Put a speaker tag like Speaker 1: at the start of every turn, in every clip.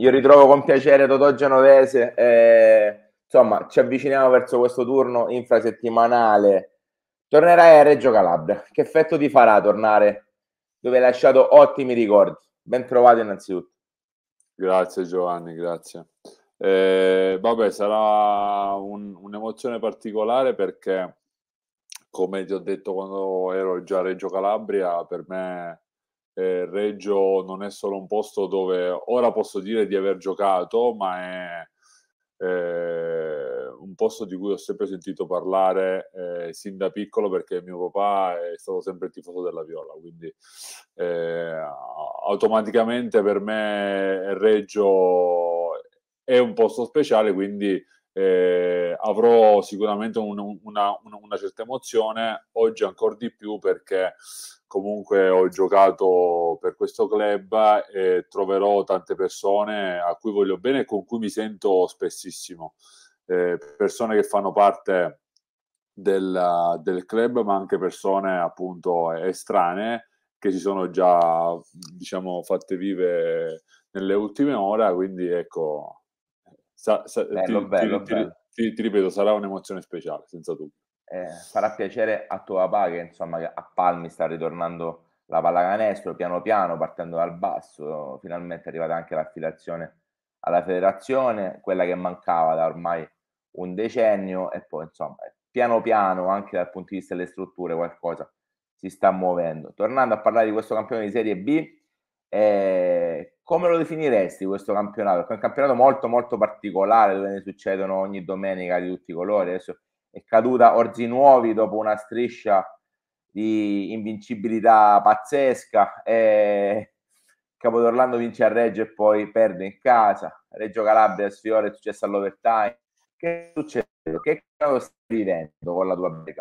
Speaker 1: io ritrovo con piacere Totò Genovese. Eh, insomma, ci avviciniamo verso questo turno infrasettimanale. Tornerai a Reggio Calabria. Che effetto ti farà tornare dove hai lasciato ottimi ricordi?
Speaker 2: Ben trovato innanzitutto. Grazie Giovanni, grazie. Eh, vabbè, sarà un, un'emozione particolare perché, come ti ho detto quando ero già a Reggio Calabria, per me eh, Reggio non è solo un posto dove ora posso dire di aver giocato, ma è eh, un posto di cui ho sempre sentito parlare eh, sin da piccolo perché mio papà è stato sempre il tifoso della Viola, quindi eh, automaticamente per me Reggio è un posto speciale, quindi eh, avrò sicuramente un, una, una, una, certa emozione, oggi ancora di più perché comunque ho giocato per questo club e troverò tante persone a cui voglio bene e con cui mi sento spessissimo, eh, persone che fanno parte del, del club ma anche persone appunto estranee che si sono già diciamo fatte vive nelle ultime ore quindi ecco sa, sa, bello, ti, bello, ti, bello. Ti, ti, ripeto, sarà un'emozione speciale, senza dubbio.
Speaker 1: Eh, farà piacere a Toapà che insomma a Palmi sta ritornando la pallacanestro piano piano, partendo dal basso, finalmente è arrivata anche l'affiliazione alla federazione, quella che mancava da ormai un decennio e poi insomma piano piano anche dal punto di vista delle strutture qualcosa si sta muovendo. Tornando a parlare di questo campione di Serie B, eh, come lo definiresti questo campionato? Perché è un campionato molto molto particolare dove ne succedono ogni domenica di tutti i colori. Adesso è caduta Orzi Nuovi dopo una striscia di invincibilità pazzesca. Eh, Capodorlando vince a Reggio e poi perde in casa. Reggio Calabria sfiora, è successo
Speaker 2: all'overtime.
Speaker 1: Che succede? Che cosa stai vivendo con la tua bella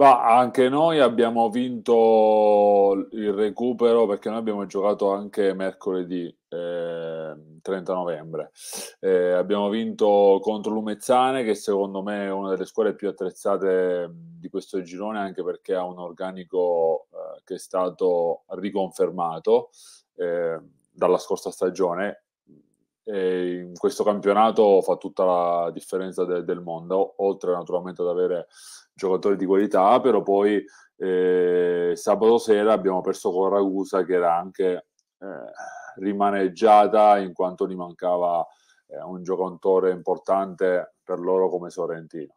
Speaker 2: ma anche noi abbiamo vinto il recupero perché noi abbiamo giocato anche mercoledì eh, 30 novembre. Eh, abbiamo vinto contro l'Umezzane che secondo me è una delle squadre più attrezzate di questo girone anche perché ha un organico eh, che è stato riconfermato ehm, dalla scorsa stagione e in questo campionato fa tutta la differenza de- del mondo, oltre naturalmente ad avere giocatori di qualità, però poi eh, sabato sera abbiamo perso con Ragusa che era anche eh, rimaneggiata in quanto gli mancava eh, un giocatore importante per loro come Sorrentino.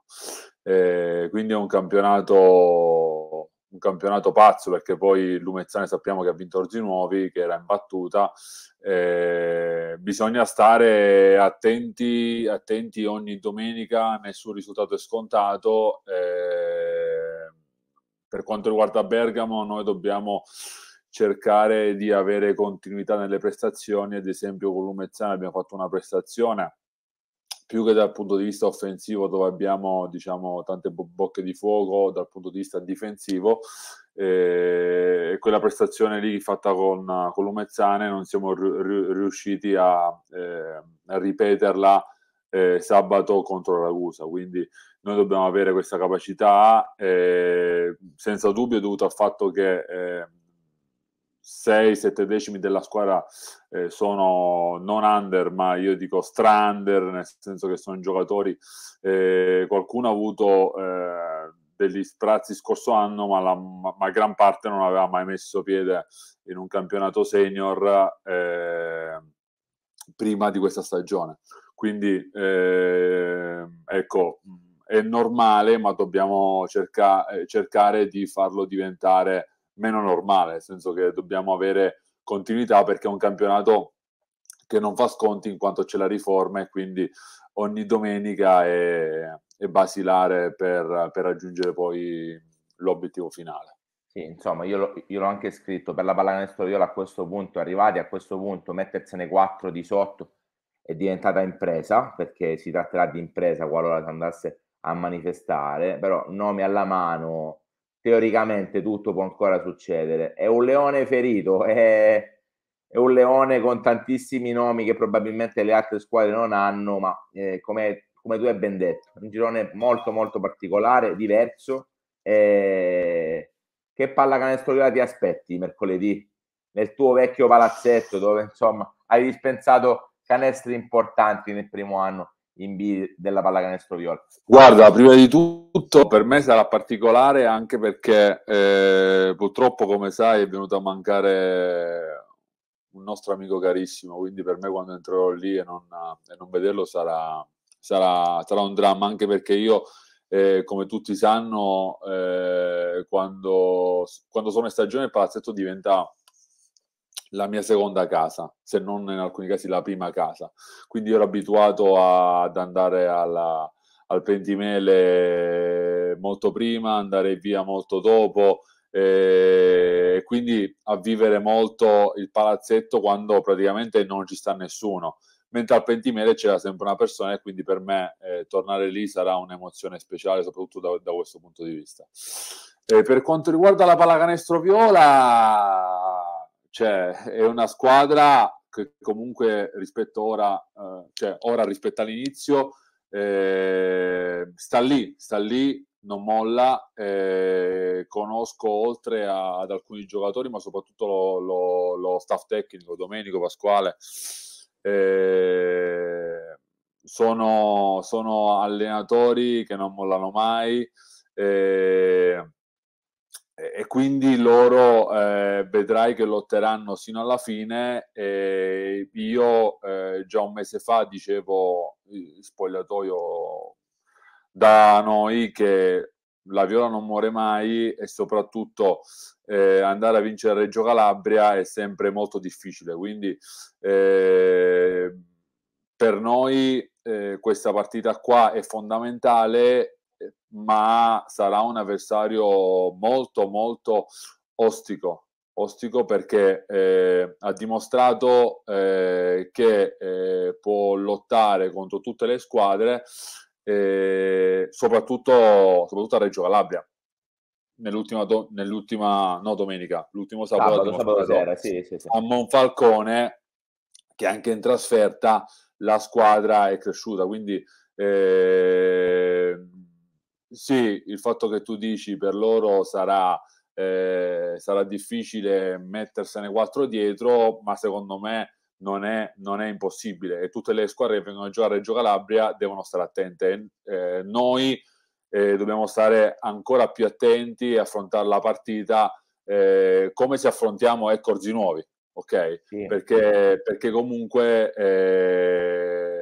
Speaker 2: quindi è un campionato un campionato pazzo perché poi Lumezzane sappiamo che ha vinto Orzi Nuovi che era in imbattuta bisogna stare attenti, attenti, ogni domenica, nessun risultato è scontato. Eh, per quanto riguarda Bergamo, noi dobbiamo cercare di avere continuità nelle prestazioni, ad esempio con Lumezzano abbiamo fatto una prestazione più che dal punto di vista offensivo dove abbiamo diciamo, tante bo- bocche di fuoco, dal punto di vista difensivo, eh, quella prestazione lì fatta con, con Lumezzane non siamo r- riusciti a, eh, a ripeterla eh, sabato contro la Ragusa, quindi noi dobbiamo avere questa capacità, eh, senza dubbio dovuto al fatto che eh, 6-7 decimi della squadra eh, sono non under, ma io dico strander, nel senso che sono giocatori, eh, qualcuno ha avuto eh, degli sprazzi scorso anno, ma, la, ma, ma, gran parte non aveva mai messo piede in un campionato senior eh, prima di questa stagione. Quindi eh, ecco, è normale, ma dobbiamo cerca, eh, cercare di farlo diventare meno normale, nel senso che dobbiamo avere continuità perché è un campionato che non fa sconti in quanto c'è la riforma e quindi ogni domenica è, è basilare per, per raggiungere poi l'obiettivo finale. Sì, insomma, io, io, l'ho anche scritto per la pallacanestro
Speaker 1: Viola a questo punto, arrivati a questo punto, mettersene quattro di sotto è diventata impresa, perché si tratterà di impresa qualora si andasse a manifestare, però nomi alla mano teoricamente tutto può ancora succedere. È un leone ferito, è, è un leone con tantissimi nomi che probabilmente le altre squadre non hanno, ma eh, come, come, tu hai ben detto, un girone molto molto particolare, diverso. Eh, che pallacanestro ti aspetti mercoledì nel tuo vecchio palazzetto dove insomma hai dispensato canestri importanti nel
Speaker 2: primo anno? in B della pallacanestro viola? Guarda, prima di tutto per me sarà particolare anche perché eh, purtroppo, come sai, è venuto a mancare un nostro amico carissimo, quindi per me quando entrerò lì e non, e non vederlo sarà, sarà, sarà, un dramma, anche perché io, eh, come tutti sanno, eh, quando, quando sono in stagione il palazzetto diventa la mia seconda casa, se non in alcuni casi la prima casa. Quindi ero abituato a, ad andare alla, al pentimele eh, molto prima, andare via molto dopo e eh, quindi a vivere molto il palazzetto quando praticamente non ci sta nessuno. Mentre al pentimele c'era sempre una persona e quindi per me eh, tornare lì sarà un'emozione speciale, soprattutto da, da questo punto di vista. Eh, per quanto riguarda la pallacanestro viola, cioè, è una squadra che comunque rispetto ora, eh, cioè ora rispetto all'inizio, eh, sta lì, sta lì, non molla. Eh, conosco oltre a, ad alcuni giocatori, ma soprattutto lo, lo, lo staff tecnico, Domenico Pasquale. Eh, sono, sono, allenatori che non mollano mai. Eh, e quindi loro eh, vedrai che lotteranno sino alla fine. Eh, io eh, già un mese fa dicevo, eh, spogliatoio da noi, che la Viola non muore mai e soprattutto eh, andare a vincere Reggio Calabria è sempre molto difficile. Quindi eh, per noi questa partita qua è fondamentale eh, ma sarà un avversario molto molto ostico, ostico perché eh, ha dimostrato eh, che eh, può lottare contro tutte le squadre, eh, soprattutto, soprattutto, a Reggio Calabria. Nell'ultima, do, nell'ultima no, domenica, l'ultimo sabato, sabato, sabato sera, sì, sì, sì. a Monfalcone, che anche in trasferta la squadra è cresciuta. Quindi eh, sì, il fatto che tu dici per loro sarà, eh, sarà difficile mettersene quattro dietro, ma secondo me non è, non è, impossibile e tutte le squadre che vengono a giocare a Reggio Calabria devono stare attente. Eh, noi eh, dobbiamo stare ancora più attenti e affrontare la partita eh, come se affrontiamo Eccorzi Nuovi, ok? Sì. Perché, perché, comunque eh,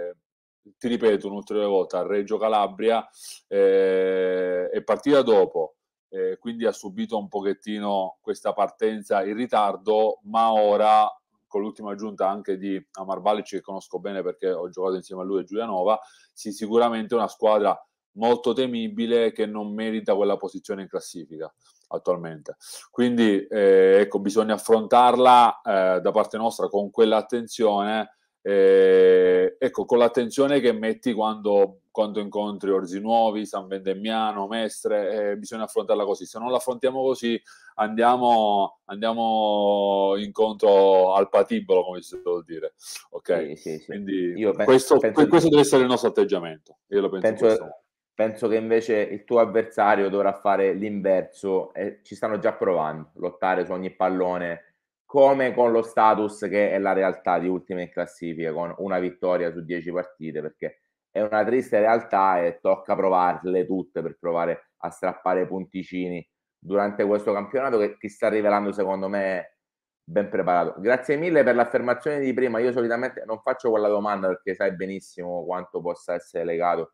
Speaker 2: ti ripeto un'ulteriore volta, a Reggio Calabria eh, è partita dopo, eh, quindi ha subito un pochettino questa partenza in ritardo, ma ora con l'ultima aggiunta anche di Amar Balic che conosco bene perché ho giocato insieme a lui e Giulianova, sì, sicuramente è una squadra molto temibile che non merita quella posizione in classifica attualmente. Quindi eh, ecco, bisogna affrontarla eh, da parte nostra con quell'attenzione eh, ecco, con l'attenzione che metti quando, quando incontri Orzi Nuovi, San Vendemmiano, Mestre, eh, bisogna affrontarla così. Se non la affrontiamo così, andiamo, andiamo incontro al patibolo, come si vuol dire. Ok? Sì, sì, sì. Quindi penso, questo, penso questo di... deve essere il nostro atteggiamento. Io lo penso, penso, penso che invece il tuo avversario dovrà
Speaker 1: fare l'inverso e ci stanno già provando, lottare su ogni pallone come con lo status che è la realtà di ultima in classifica, con una vittoria su dieci partite, perché è una triste realtà e tocca provarle tutte per provare a strappare punticini durante questo campionato che ti sta rivelando secondo me ben preparato. Grazie mille per l'affermazione di prima, io solitamente non faccio quella domanda perché sai benissimo quanto possa essere legato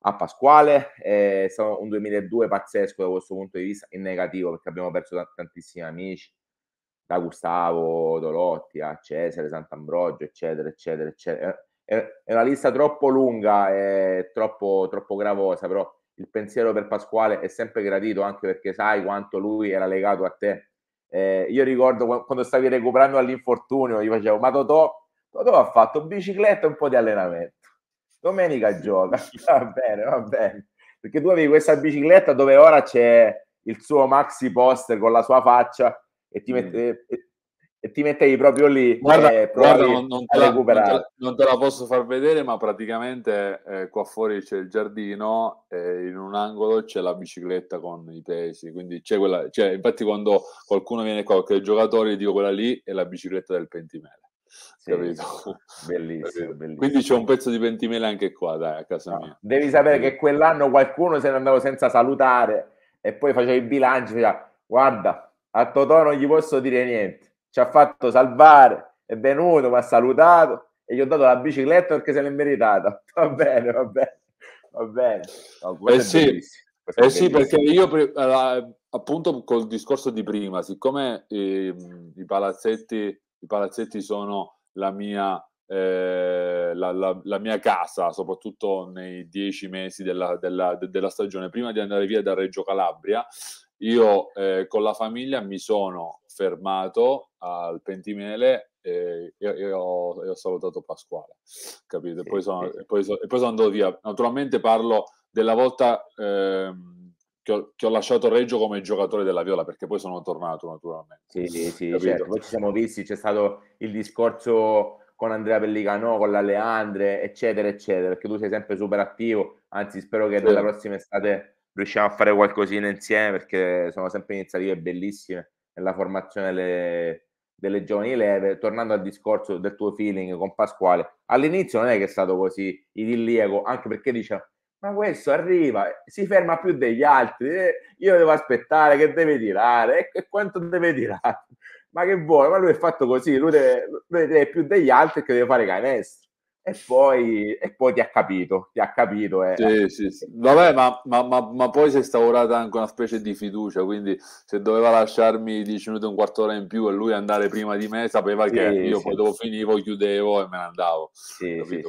Speaker 1: a Pasquale, è stato un 2002 pazzesco da questo punto di vista, in negativo perché abbiamo perso tantissimi amici, da Gustavo Dolotti a Cesare Sant'Ambrogio, eccetera, eccetera, eccetera. Eh, eh, è una lista troppo lunga e troppo, troppo gravosa, però il pensiero per Pasquale è sempre gradito anche perché sai quanto lui era legato a te. Eh, io ricordo quando stavi recuperando all'infortunio, gli facevo, ma Totò, Totò ha fatto bicicletta e un po' di allenamento. Domenica gioca, va bene, va bene. Perché tu avevi questa bicicletta dove ora c'è il suo maxi poster con la sua faccia e ti, mm. mette, mm. e ti mettevi proprio lì guarda, eh, guarda non, non, te la, non, te la,
Speaker 2: non, te la, posso far vedere ma praticamente eh, qua fuori c'è il giardino e in un angolo c'è la bicicletta con i pesi quindi c'è quella cioè, infatti quando qualcuno viene qua che è il giocatore dico quella lì è la bicicletta del pentimele sì, bellissimo, bellissimo, Quindi c'è un pezzo di pentimele anche qua, dai, a casa no, mia.
Speaker 1: Devi sapere che quell'anno qualcuno se ne andava senza salutare e poi faceva il bilancio, faceva, guarda, a Totò non gli posso dire niente. Ci ha fatto salvare, è venuto, mi ha salutato e gli ho dato la bicicletta perché se l'è meritata. Va bene, va bene, va bene.
Speaker 2: No, eh sì, eh sì perché io appunto col discorso di prima, siccome eh, i, palazzetti, i palazzetti sono la mia eh, la, la, la, mia casa, soprattutto nei dieci mesi della, della, de, della, stagione, prima di andare via da Reggio Calabria, io eh, con la famiglia mi sono fermato al pentimele e, eh, e, e, ho, e ho, salutato Pasquale, capito? Poi sono, poi sono, e poi, sono, andato via. Naturalmente parlo della volta eh, che, ho, che, ho, lasciato Reggio come giocatore della Viola, perché poi sono tornato naturalmente.
Speaker 1: Sì, sì, sì certo. Poi ci siamo visti, c'è stato il discorso con Andrea Pellicano, con la Leandre, eccetera, eccetera, perché tu sei sempre super attivo, anzi spero che sì. della prossima estate riusciamo a fare qualcosina insieme perché sono sempre iniziative bellissime nella formazione delle, delle giovani leve. Tornando al discorso del tuo feeling con Pasquale, all'inizio non è che è stato così idilliaco, anche perché diceva ma questo arriva, si ferma più degli altri, eh, io devo aspettare che deve tirare, e quanto deve tirare? Ma che vuole? Ma lui è fatto così, lui deve, lui deve più degli altri che deve fare canestro e poi, e poi, ti ha capito, ti ha capito. Eh. Sì,
Speaker 2: sì, sì. Vabbè, ma, ma, ma, ma, poi si è instaurata anche una specie di fiducia, quindi se doveva lasciarmi 10 minuti, un quarto d'ora in più e lui andare prima di me, sapeva che io poi dopo finivo, chiudevo e me ne andavo. quindi,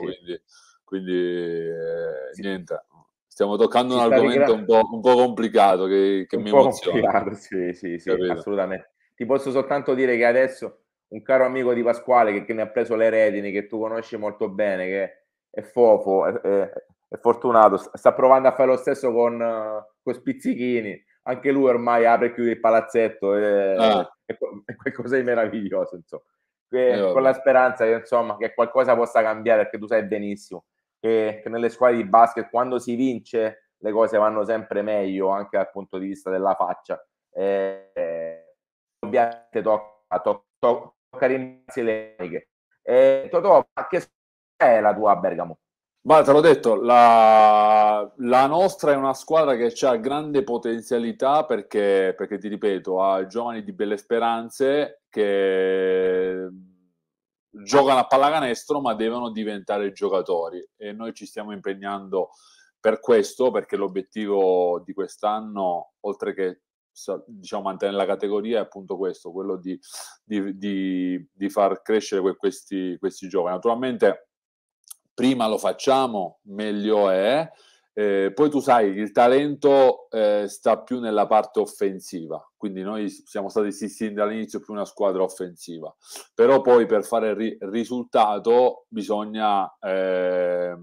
Speaker 2: quindi eh, niente. Stiamo toccando Ci un argomento un po', un po', complicato che, che un mi po' emoziona. Complicato, sì, sì, sì, assolutamente. Ti posso soltanto dire che adesso
Speaker 1: un caro amico di Pasquale che, che ne ha preso le redini, che tu conosci molto bene, che è fofo, è, è, è fortunato, sta provando a fare lo stesso con, eh, con Spizzichini, anche lui ormai apre e chiude il palazzetto, è, eh, ah. è, è qualcosa di meraviglioso, insomma. E, eh, con la speranza che, insomma, che qualcosa possa cambiare, perché tu sai benissimo che, che nelle squadre di basket quando si vince le cose vanno sempre meglio, anche dal punto di vista della faccia. E,
Speaker 2: eh,
Speaker 1: ovviamente tocca, tocca, tocca
Speaker 2: carinarsi le maniche. Eh, Totò, che è la tua Bergamo? Ma te l'ho detto, la, la, nostra è una squadra che ha grande potenzialità perché, perché, ti ripeto, ha giovani di belle speranze che giocano a pallacanestro ma devono diventare giocatori e noi ci stiamo impegnando per questo perché l'obiettivo di quest'anno, oltre che diciamo, mantenere la categoria è appunto questo, quello di, di, di, di far crescere questi, questi giovani. Naturalmente prima lo facciamo, meglio è. Eh, poi tu sai, il talento eh, sta più nella parte offensiva, quindi noi siamo stati sì, sin dall'inizio più una squadra offensiva, però poi per fare il ri- risultato bisogna... Eh,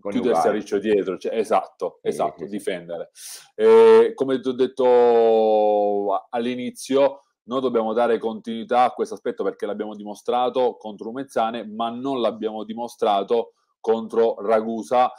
Speaker 2: con chiudersi a riccio dietro, cioè, esatto, esatto, difendere. Eh, come ti ho detto all'inizio, noi dobbiamo dare continuità a questo aspetto perché l'abbiamo dimostrato contro Umezzane, ma non l'abbiamo dimostrato contro Ragusa,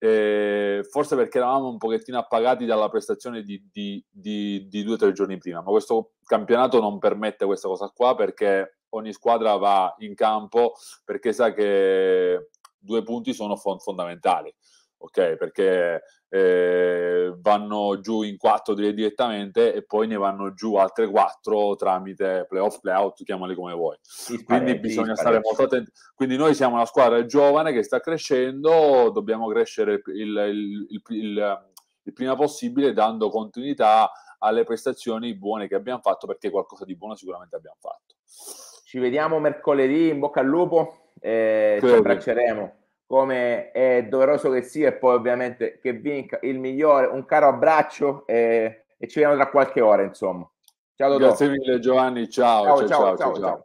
Speaker 2: eh, forse perché eravamo un pochettino appagati dalla prestazione di, di, di, di due o tre giorni prima, ma questo campionato non permette questa cosa qua perché ogni squadra va in campo perché sa che due punti sono fondamentali. ok? perché eh, vanno giù in quattro direttamente e poi ne vanno giù altre quattro tramite playoff, playout, chiamali come vuoi. Sì, quindi bisogna sì, stare molto attenti. Quindi noi siamo una squadra giovane che sta crescendo, dobbiamo crescere il, il, il, il prima possibile dando continuità alle prestazioni buone che abbiamo fatto perché qualcosa di buono sicuramente abbiamo fatto.
Speaker 1: Ci vediamo mercoledì, in bocca al lupo eh, ci abbracceremo come è doveroso che sia e poi ovviamente che vinca il migliore. Un caro abbraccio e, e ci vediamo tra qualche ora, insomma.
Speaker 2: Ciao, Dodò. Grazie mille
Speaker 1: Giovanni, ciao, ciao, ciao. ciao, ciao, ciao. ciao.